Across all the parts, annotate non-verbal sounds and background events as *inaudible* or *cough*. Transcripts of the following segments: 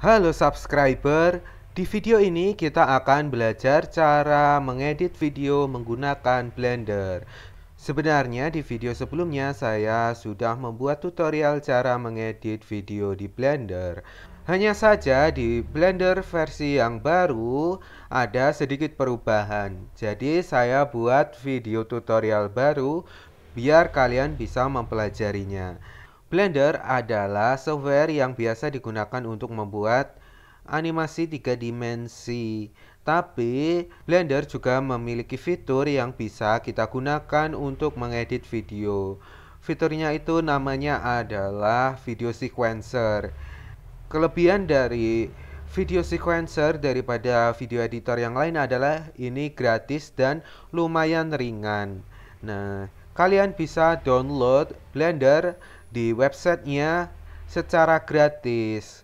Halo subscriber, di video ini kita akan belajar cara mengedit video menggunakan Blender. Sebenarnya di video sebelumnya saya sudah membuat tutorial cara mengedit video di Blender. Hanya saja di Blender versi yang baru ada sedikit perubahan. Jadi saya buat video tutorial baru biar kalian bisa mempelajarinya. Blender adalah software yang biasa digunakan untuk membuat animasi tiga dimensi. Tapi Blender juga memiliki fitur yang bisa kita gunakan untuk mengedit video. Fiturnya itu namanya adalah video sequencer. Kelebihan dari video sequencer daripada video editor yang lain adalah ini gratis dan lumayan ringan. Nah, kalian bisa download Blender di websitenya secara gratis.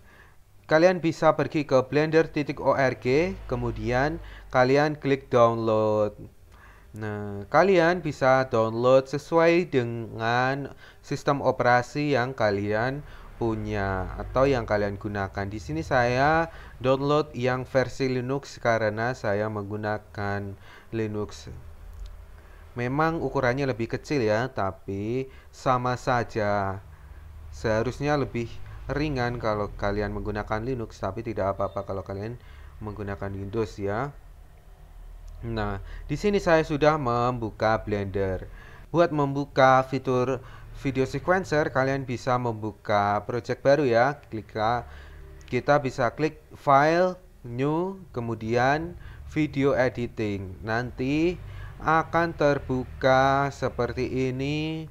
Kalian bisa pergi ke blender.org, kemudian kalian klik download. Nah, kalian bisa download sesuai dengan sistem operasi yang kalian punya atau yang kalian gunakan. Di sini saya download yang versi Linux karena saya menggunakan Linux. Memang ukurannya lebih kecil ya, tapi sama saja. Seharusnya lebih ringan kalau kalian menggunakan Linux, tapi tidak apa-apa kalau kalian menggunakan Windows ya. Nah, di sini saya sudah membuka Blender. Buat membuka fitur video sequencer, kalian bisa membuka project baru ya. Klik kita bisa klik file new kemudian video editing. Nanti akan terbuka seperti ini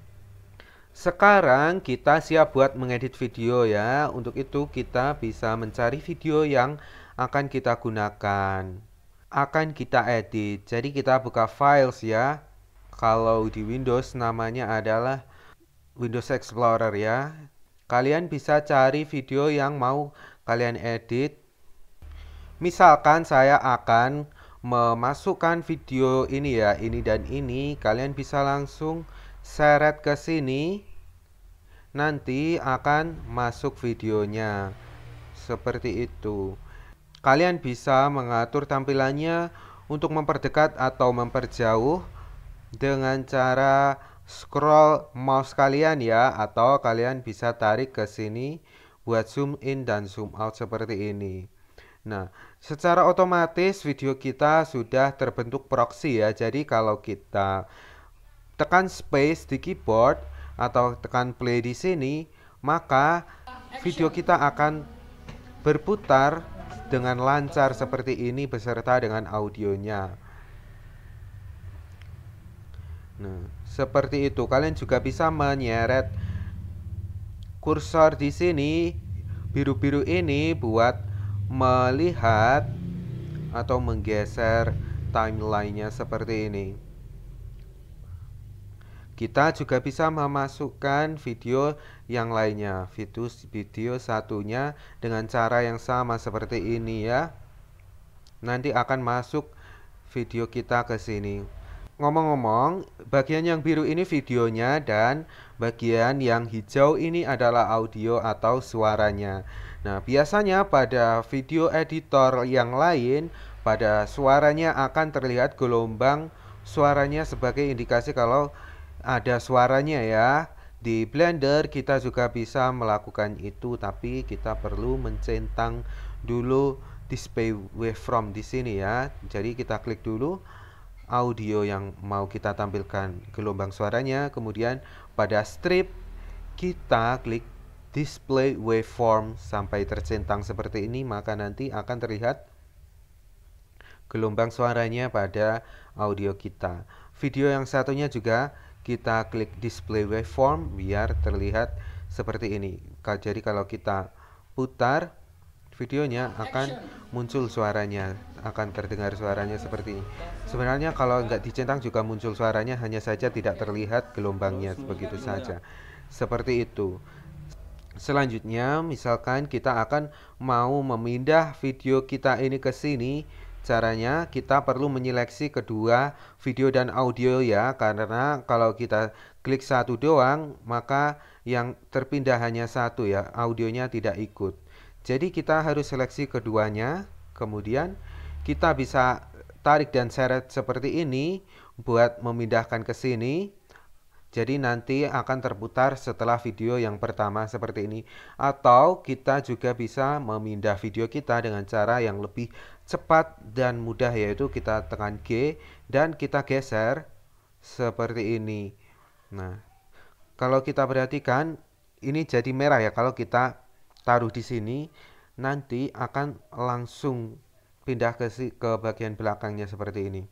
sekarang kita siap buat mengedit video ya. Untuk itu kita bisa mencari video yang akan kita gunakan. Akan kita edit. Jadi kita buka files ya. Kalau di Windows namanya adalah Windows Explorer ya. Kalian bisa cari video yang mau kalian edit. Misalkan saya akan memasukkan video ini ya, ini dan ini. Kalian bisa langsung seret ke sini nanti akan masuk videonya seperti itu kalian bisa mengatur tampilannya untuk memperdekat atau memperjauh dengan cara scroll mouse kalian ya atau kalian bisa tarik ke sini buat zoom in dan zoom out seperti ini Nah, secara otomatis video kita sudah terbentuk proxy ya. Jadi kalau kita tekan space di keyboard atau tekan play di sini, maka video kita akan berputar dengan lancar seperti ini beserta dengan audionya. Nah, seperti itu. Kalian juga bisa menyeret kursor di sini biru-biru ini buat melihat atau menggeser timelinenya seperti ini. Kita juga bisa memasukkan video yang lainnya, video, video satunya dengan cara yang sama seperti ini ya. Nanti akan masuk video kita ke sini. Ngomong-ngomong, bagian yang biru ini videonya dan bagian yang hijau ini adalah audio atau suaranya. Nah, biasanya pada video editor yang lain, pada suaranya akan terlihat gelombang suaranya sebagai indikasi kalau ada suaranya ya. Di Blender kita juga bisa melakukan itu tapi kita perlu mencentang dulu display waveform di sini ya. Jadi kita klik dulu audio yang mau kita tampilkan gelombang suaranya. Kemudian pada strip kita klik display waveform sampai tercentang seperti ini maka nanti akan terlihat gelombang suaranya pada audio kita. Video yang satunya juga kita klik display waveform biar terlihat seperti ini jadi kalau kita putar videonya akan muncul suaranya akan terdengar suaranya seperti ini sebenarnya kalau nggak dicentang juga muncul suaranya hanya saja tidak terlihat gelombangnya begitu saja seperti itu selanjutnya misalkan kita akan mau memindah video kita ini ke sini Caranya kita perlu menyeleksi kedua video dan audio ya karena kalau kita klik satu doang maka yang terpindah hanya satu ya audionya tidak ikut. Jadi kita harus seleksi keduanya kemudian kita bisa tarik dan seret seperti ini buat memindahkan ke sini jadi nanti akan terputar setelah video yang pertama seperti ini. Atau kita juga bisa memindah video kita dengan cara yang lebih cepat dan mudah yaitu kita tekan G dan kita geser seperti ini. Nah, kalau kita perhatikan ini jadi merah ya kalau kita taruh di sini nanti akan langsung pindah ke ke bagian belakangnya seperti ini.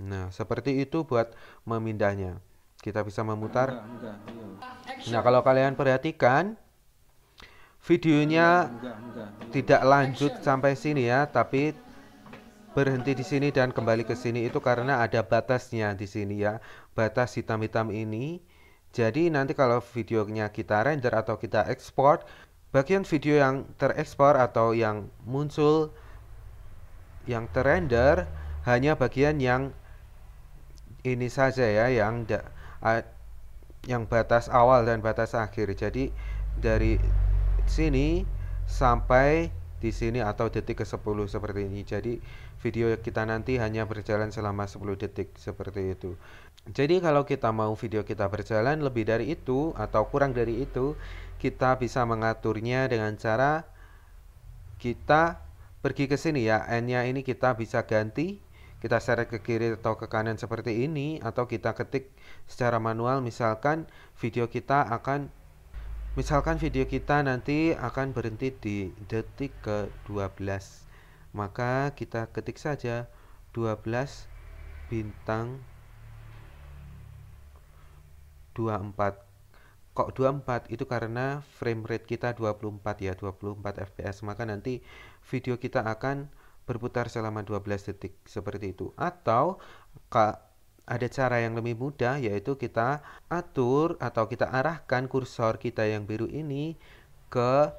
Nah, seperti itu buat memindahnya. Kita bisa memutar. Iya. Nah, kalau kalian perhatikan Videonya tidak lanjut sampai sini ya, tapi berhenti di sini dan kembali ke sini itu karena ada batasnya di sini ya. Batas hitam-hitam ini. Jadi nanti kalau videonya kita render atau kita ekspor, bagian video yang terekspor atau yang muncul yang terrender hanya bagian yang ini saja ya yang yang batas awal dan batas akhir. Jadi dari sini sampai di sini atau detik ke 10 seperti ini jadi video kita nanti hanya berjalan selama 10 detik seperti itu jadi kalau kita mau video kita berjalan lebih dari itu atau kurang dari itu kita bisa mengaturnya dengan cara kita pergi ke sini ya n nya ini kita bisa ganti kita seret ke kiri atau ke kanan seperti ini atau kita ketik secara manual misalkan video kita akan Misalkan video kita nanti akan berhenti di detik ke-12 Maka kita ketik saja 12 bintang 24 Kok 24 itu karena frame rate kita 24 ya 24 fps Maka nanti video kita akan berputar selama 12 detik seperti itu Atau ada cara yang lebih mudah yaitu kita atur atau kita arahkan kursor kita yang biru ini ke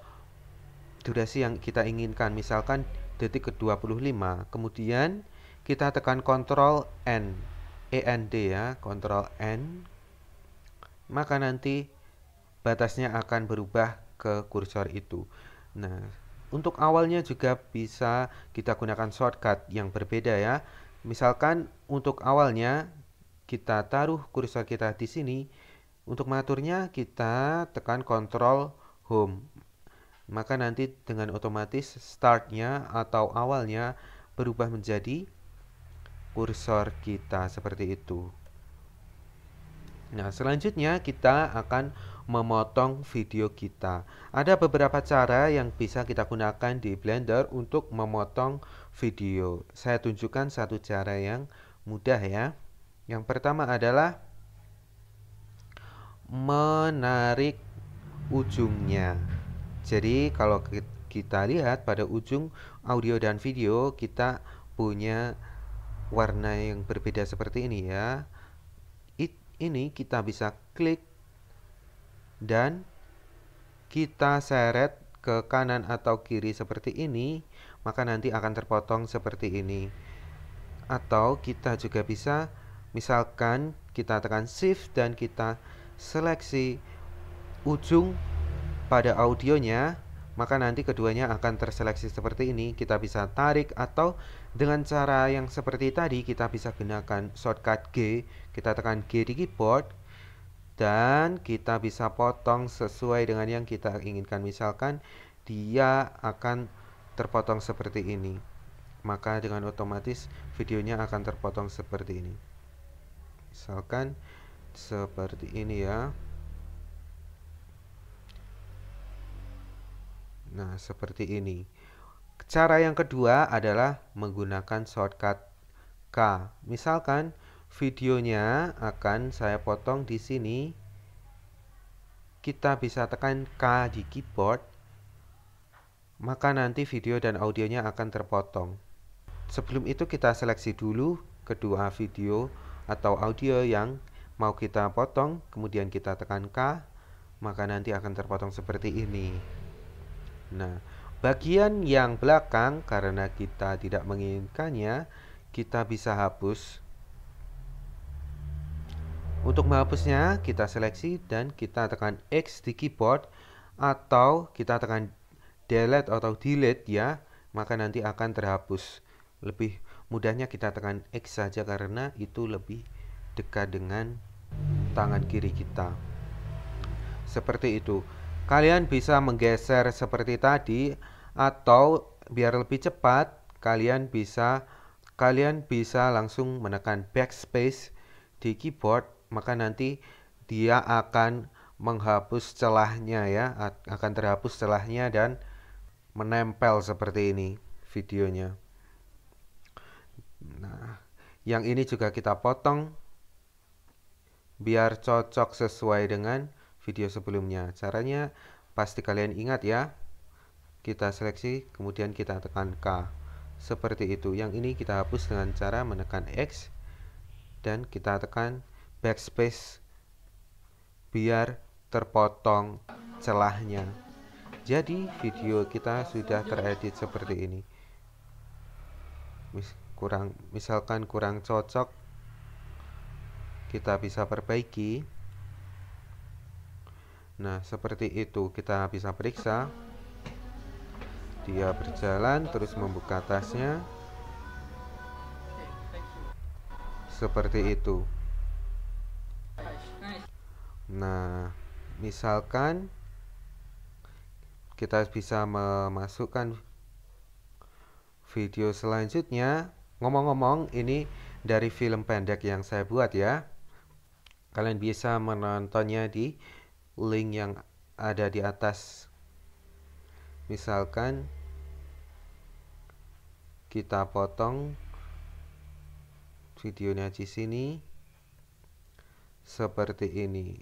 durasi yang kita inginkan. Misalkan detik ke-25. Kemudian kita tekan Ctrl N. END ya, Ctrl N. Maka nanti batasnya akan berubah ke kursor itu. Nah, untuk awalnya juga bisa kita gunakan shortcut yang berbeda ya. Misalkan untuk awalnya kita taruh kursor kita di sini. Untuk mengaturnya kita tekan control Home. Maka nanti dengan otomatis startnya atau awalnya berubah menjadi kursor kita seperti itu. Nah, selanjutnya kita akan memotong video kita. Ada beberapa cara yang bisa kita gunakan di Blender untuk memotong video. Saya tunjukkan satu cara yang mudah ya. Yang pertama adalah menarik ujungnya. Jadi kalau kita lihat pada ujung audio dan video kita punya warna yang berbeda seperti ini ya. It, ini kita bisa klik dan kita seret ke kanan atau kiri seperti ini, maka nanti akan terpotong seperti ini. Atau kita juga bisa Misalkan kita tekan shift dan kita seleksi ujung pada audionya, maka nanti keduanya akan terseleksi seperti ini. Kita bisa tarik atau dengan cara yang seperti tadi kita bisa gunakan shortcut G. Kita tekan G di keyboard dan kita bisa potong sesuai dengan yang kita inginkan. Misalkan dia akan terpotong seperti ini maka dengan otomatis videonya akan terpotong seperti ini misalkan seperti ini ya nah seperti ini cara yang kedua adalah menggunakan shortcut K misalkan videonya akan saya potong di sini kita bisa tekan K di keyboard maka nanti video dan audionya akan terpotong sebelum itu kita seleksi dulu kedua video atau audio yang mau kita potong, kemudian kita tekan K, maka nanti akan terpotong seperti ini. Nah, bagian yang belakang karena kita tidak menginginkannya, kita bisa hapus. Untuk menghapusnya, kita seleksi dan kita tekan X di keyboard atau kita tekan delete atau delete ya, maka nanti akan terhapus. Lebih mudahnya kita tekan X saja karena itu lebih dekat dengan tangan kiri kita seperti itu kalian bisa menggeser seperti tadi atau biar lebih cepat kalian bisa kalian bisa langsung menekan backspace di keyboard maka nanti dia akan menghapus celahnya ya akan terhapus celahnya dan menempel seperti ini videonya Nah, yang ini juga kita potong biar cocok sesuai dengan video sebelumnya. Caranya pasti kalian ingat ya. Kita seleksi, kemudian kita tekan K. Seperti itu. Yang ini kita hapus dengan cara menekan X dan kita tekan backspace biar terpotong celahnya. Jadi video kita sudah teredit seperti ini kurang misalkan kurang cocok kita bisa perbaiki nah seperti itu kita bisa periksa dia berjalan terus membuka tasnya seperti itu nah misalkan kita bisa memasukkan video selanjutnya Ngomong-ngomong, ini dari film pendek yang saya buat ya. Kalian bisa menontonnya di link yang ada di atas. Misalkan kita potong videonya di sini seperti ini.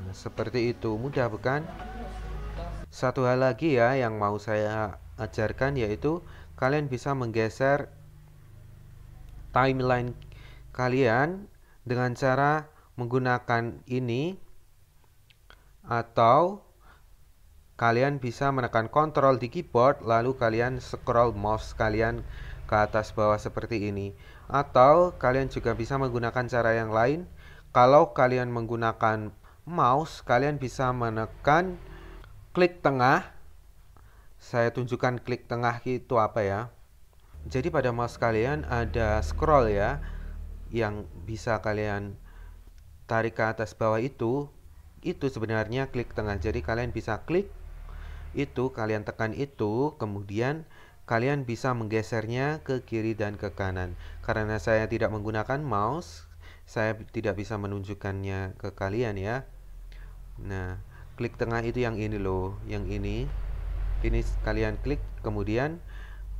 Nah, seperti itu mudah bukan? Satu hal lagi ya yang mau saya ajarkan yaitu kalian bisa menggeser timeline kalian dengan cara menggunakan ini atau kalian bisa menekan kontrol di keyboard lalu kalian scroll mouse kalian ke atas bawah seperti ini atau kalian juga bisa menggunakan cara yang lain kalau kalian menggunakan mouse kalian bisa menekan klik tengah saya tunjukkan klik tengah itu apa ya jadi pada mouse kalian ada scroll ya yang bisa kalian tarik ke atas bawah itu itu sebenarnya klik tengah jadi kalian bisa klik itu kalian tekan itu kemudian kalian bisa menggesernya ke kiri dan ke kanan karena saya tidak menggunakan mouse saya tidak bisa menunjukkannya ke kalian ya nah klik tengah itu yang ini loh yang ini ini kalian klik kemudian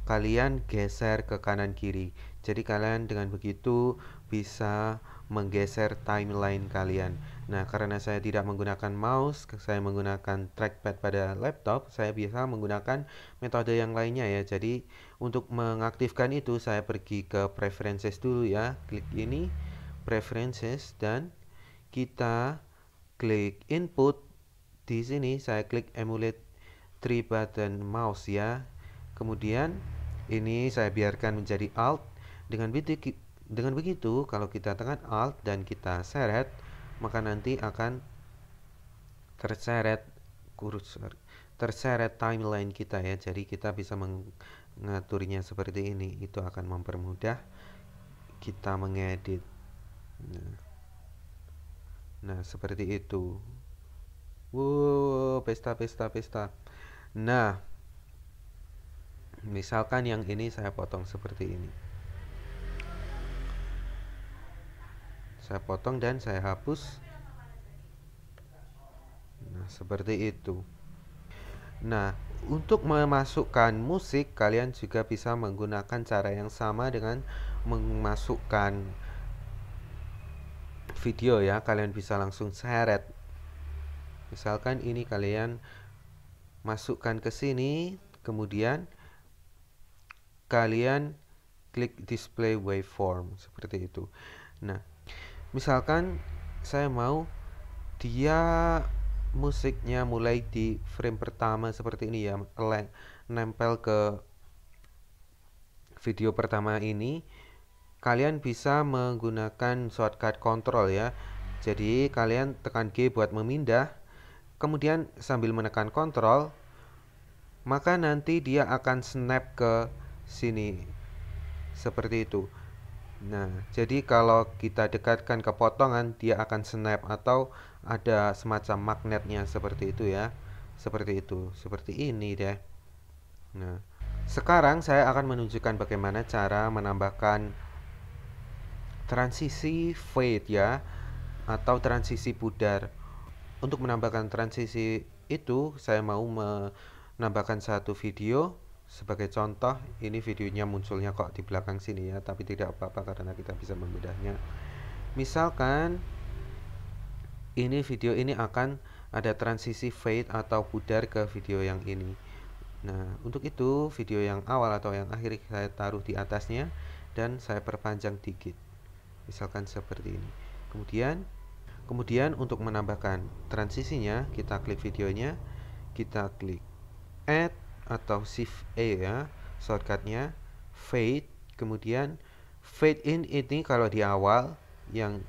kalian geser ke kanan kiri jadi kalian dengan begitu bisa menggeser timeline kalian nah karena saya tidak menggunakan mouse saya menggunakan trackpad pada laptop saya bisa menggunakan metode yang lainnya ya jadi untuk mengaktifkan itu saya pergi ke preferences dulu ya klik ini preferences dan kita klik input di sini saya klik emulate Tribadan mouse ya. Kemudian ini saya biarkan menjadi alt dengan begitu dengan begitu kalau kita tekan alt dan kita seret maka nanti akan terseret kursor terseret timeline kita ya. Jadi kita bisa mengaturnya seperti ini. Itu akan mempermudah kita mengedit. Nah. Nah, seperti itu. Wow, pesta, pesta, pesta. Nah, misalkan yang ini saya potong seperti ini. Saya potong dan saya hapus. Nah, seperti itu. Nah, untuk memasukkan musik, kalian juga bisa menggunakan cara yang sama dengan memasukkan video ya. Kalian bisa langsung seret. Misalkan ini kalian masukkan ke sini kemudian kalian klik display waveform seperti itu nah misalkan saya mau dia musiknya mulai di frame pertama seperti ini ya nempel ke video pertama ini kalian bisa menggunakan shortcut control ya jadi kalian tekan G buat memindah kemudian sambil menekan kontrol maka nanti dia akan snap ke sini seperti itu nah jadi kalau kita dekatkan ke potongan dia akan snap atau ada semacam magnetnya seperti itu ya seperti itu seperti ini deh nah sekarang saya akan menunjukkan bagaimana cara menambahkan transisi fade ya atau transisi pudar untuk menambahkan transisi itu saya mau menambahkan satu video sebagai contoh ini videonya munculnya kok di belakang sini ya tapi tidak apa-apa karena kita bisa membedahnya misalkan ini video ini akan ada transisi fade atau pudar ke video yang ini nah untuk itu video yang awal atau yang akhir saya taruh di atasnya dan saya perpanjang dikit misalkan seperti ini kemudian Kemudian untuk menambahkan transisinya, kita klik videonya, kita klik add atau shift a ya, shortcutnya, fade, kemudian fade in ini kalau di awal, yang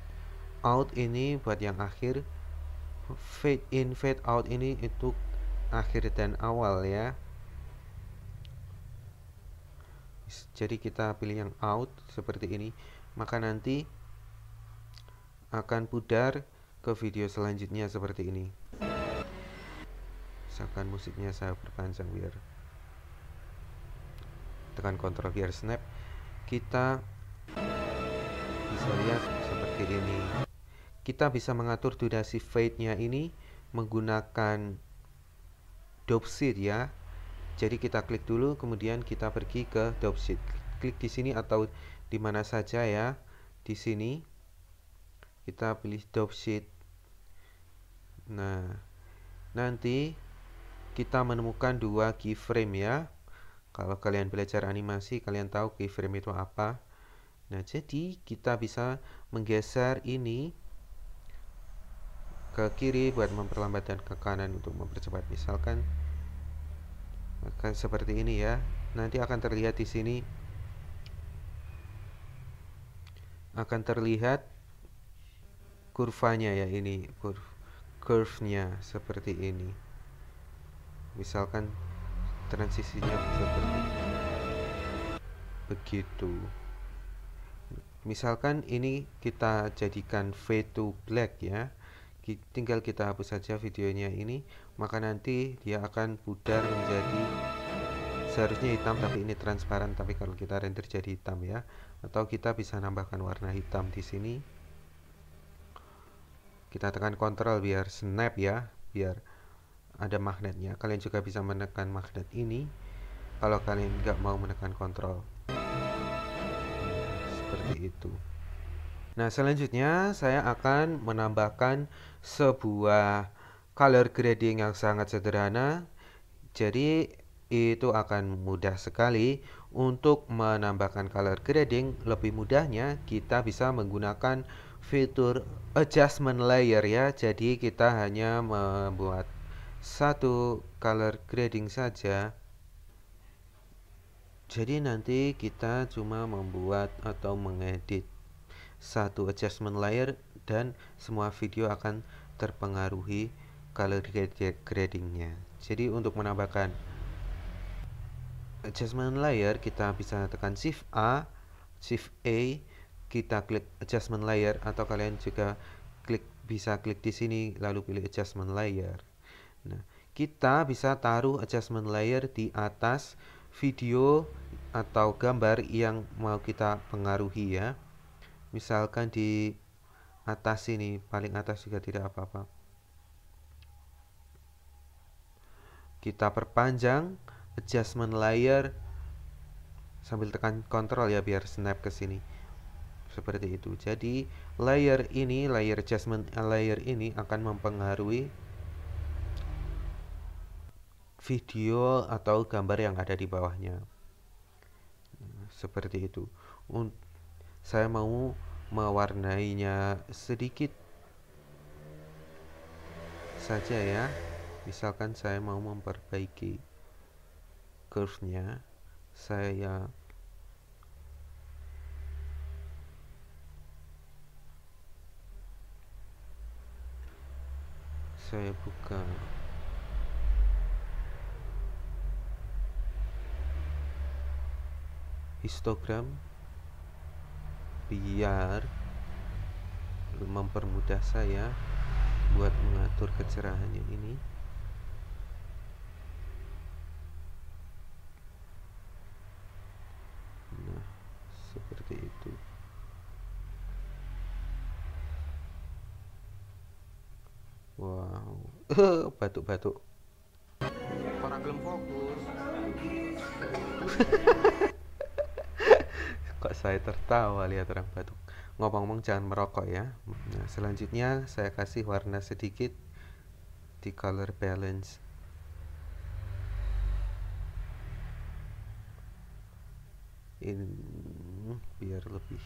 out ini buat yang akhir, fade in, fade out ini itu akhir dan awal ya. Jadi kita pilih yang out seperti ini, maka nanti akan pudar ke video selanjutnya seperti ini misalkan musiknya saya perpanjang biar tekan kontrol biar snap kita bisa lihat seperti ini kita bisa mengatur durasi fade nya ini menggunakan dope sheet ya jadi kita klik dulu kemudian kita pergi ke dope sheet klik di sini atau di mana saja ya di sini kita pilih top sheet nah nanti kita menemukan dua keyframe ya kalau kalian belajar animasi kalian tahu keyframe itu apa nah jadi kita bisa menggeser ini ke kiri buat memperlambat dan ke kanan untuk mempercepat misalkan akan seperti ini ya nanti akan terlihat di sini akan terlihat kurvanya ya ini curve curve-nya seperti ini misalkan transisinya seperti ini. begitu misalkan ini kita jadikan V2 black ya tinggal kita hapus saja videonya ini maka nanti dia akan pudar menjadi seharusnya hitam tapi ini transparan tapi kalau kita render jadi hitam ya atau kita bisa nambahkan warna hitam di sini kita tekan Ctrl biar snap ya biar ada magnetnya kalian juga bisa menekan magnet ini kalau kalian nggak mau menekan Ctrl seperti itu nah selanjutnya saya akan menambahkan sebuah color grading yang sangat sederhana jadi itu akan mudah sekali untuk menambahkan color grading, lebih mudahnya kita bisa menggunakan fitur adjustment layer ya. Jadi kita hanya membuat satu color grading saja. Jadi nanti kita cuma membuat atau mengedit satu adjustment layer dan semua video akan terpengaruhi color gradingnya. Jadi untuk menambahkan adjustment layer kita bisa tekan shift A shift A kita klik adjustment layer atau kalian juga klik bisa klik di sini lalu pilih adjustment layer nah kita bisa taruh adjustment layer di atas video atau gambar yang mau kita pengaruhi ya misalkan di atas ini paling atas juga tidak apa-apa kita perpanjang adjustment layer sambil tekan kontrol ya biar snap ke sini seperti itu jadi layer ini layer adjustment eh, layer ini akan mempengaruhi video atau gambar yang ada di bawahnya seperti itu saya mau mewarnainya sedikit saja ya misalkan saya mau memperbaiki curve-nya saya saya buka histogram biar mempermudah saya buat mengatur kecerahannya ini Eh, batuk-batuk orang gelem fokus *laughs* kok saya tertawa lihat orang batuk ngomong-ngomong jangan merokok ya nah, selanjutnya saya kasih warna sedikit di color balance ini biar lebih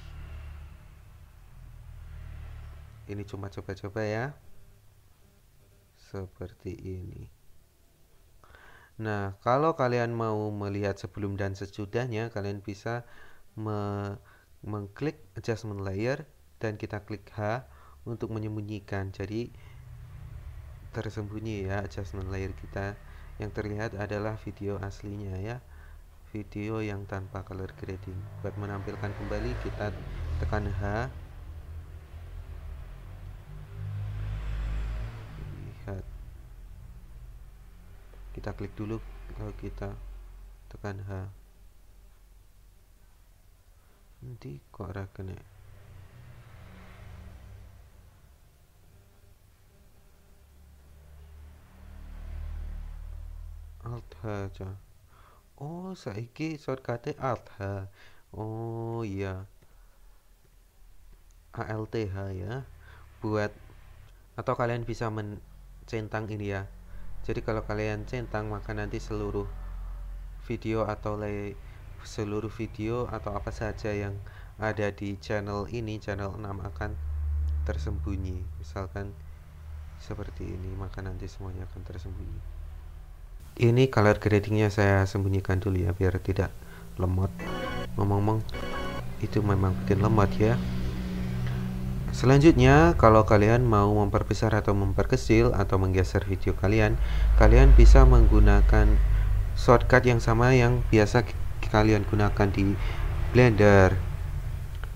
ini cuma coba-coba ya seperti ini. Nah, kalau kalian mau melihat sebelum dan sesudahnya, kalian bisa me mengklik adjustment layer dan kita klik H untuk menyembunyikan. Jadi tersembunyi ya adjustment layer kita. Yang terlihat adalah video aslinya ya. Video yang tanpa color grading. Buat menampilkan kembali kita tekan H kita klik dulu kalau kita tekan H nanti kok ora alt H aja oh saiki shortcut alt H oh iya ALTH ya buat atau kalian bisa mencentang ini ya jadi kalau kalian centang maka nanti seluruh video atau lay seluruh video atau apa saja yang ada di channel ini channel 6 akan tersembunyi misalkan seperti ini maka nanti semuanya akan tersembunyi ini color gradingnya saya sembunyikan dulu ya biar tidak lemot ngomong-ngomong itu memang bikin lemot ya Selanjutnya, kalau kalian mau memperbesar atau memperkecil atau menggeser video kalian, kalian bisa menggunakan shortcut yang sama yang biasa kalian gunakan di Blender.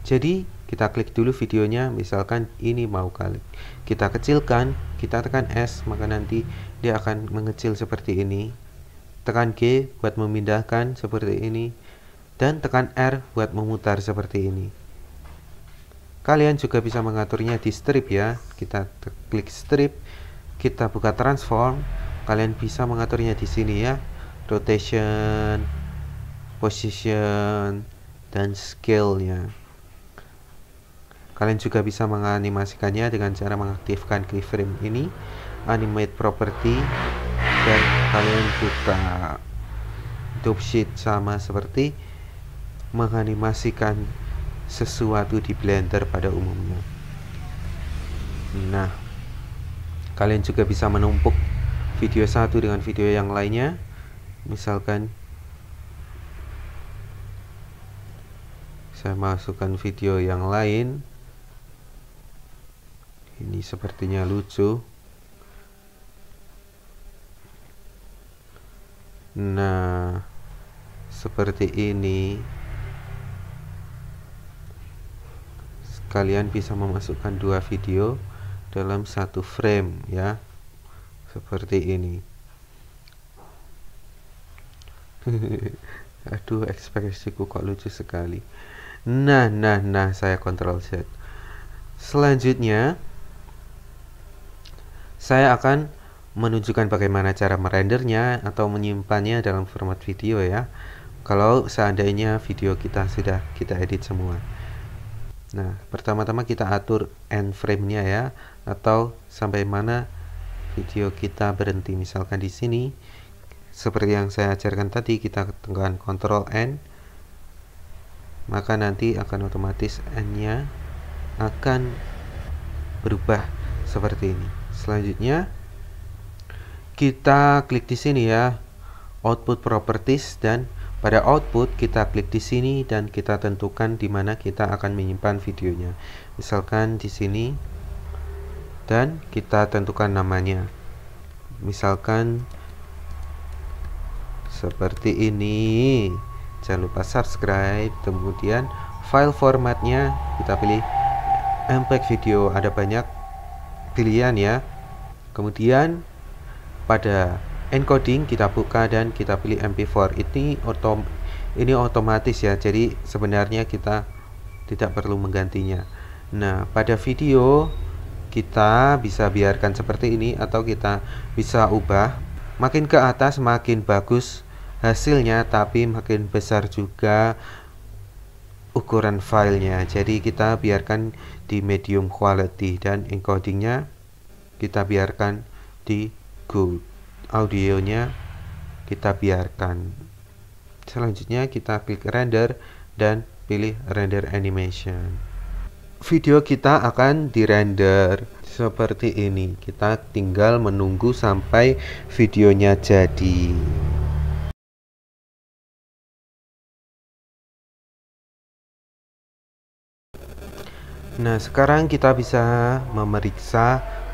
Jadi, kita klik dulu videonya, misalkan ini mau kali. Kita kecilkan, kita tekan S, maka nanti dia akan mengecil seperti ini. Tekan G buat memindahkan seperti ini dan tekan R buat memutar seperti ini. Kalian juga bisa mengaturnya di strip ya. Kita klik strip, kita buka transform. Kalian bisa mengaturnya di sini ya. Rotation, position, dan scale-nya. Kalian juga bisa menganimasikannya dengan cara mengaktifkan keyframe ini, animate property, dan kalian buka sheet sama seperti menganimasikan sesuatu di blender pada umumnya nah kalian juga bisa menumpuk video satu dengan video yang lainnya misalkan saya masukkan video yang lain ini sepertinya lucu nah seperti ini kalian bisa memasukkan dua video dalam satu frame ya seperti ini *laughs* aduh ekspresiku kok lucu sekali nah nah nah saya kontrol Z selanjutnya saya akan menunjukkan bagaimana cara merendernya atau menyimpannya dalam format video ya kalau seandainya video kita sudah kita edit semua Nah, pertama-tama kita atur end frame-nya ya, atau sampai mana video kita berhenti. Misalkan di sini, seperti yang saya ajarkan tadi, kita tekan Ctrl N, maka nanti akan otomatis N-nya akan berubah seperti ini. Selanjutnya, kita klik di sini ya, output properties dan pada output, kita klik di sini dan kita tentukan di mana kita akan menyimpan videonya. Misalkan di sini, dan kita tentukan namanya. Misalkan seperti ini. Jangan lupa subscribe, kemudian file formatnya kita pilih MPEG video. Ada banyak pilihan ya. Kemudian pada encoding kita buka dan kita pilih mp4 ini otom ini otomatis ya jadi sebenarnya kita tidak perlu menggantinya nah pada video kita bisa biarkan seperti ini atau kita bisa ubah makin ke atas makin bagus hasilnya tapi makin besar juga ukuran filenya jadi kita biarkan di medium quality dan encodingnya kita biarkan di good audionya kita biarkan selanjutnya kita klik render dan pilih render animation video kita akan dirender seperti ini kita tinggal menunggu sampai videonya jadi nah sekarang kita bisa memeriksa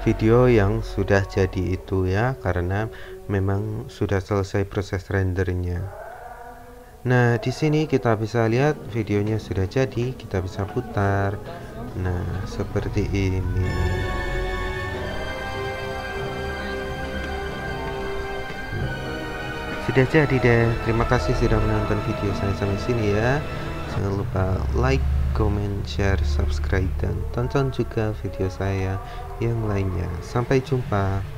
video yang sudah jadi itu ya karena memang sudah selesai proses rendernya nah di sini kita bisa lihat videonya sudah jadi kita bisa putar nah seperti ini sudah jadi deh terima kasih sudah menonton video saya sampai sini ya jangan lupa like Comment, share, subscribe, dan tonton juga video saya yang lainnya. Sampai jumpa.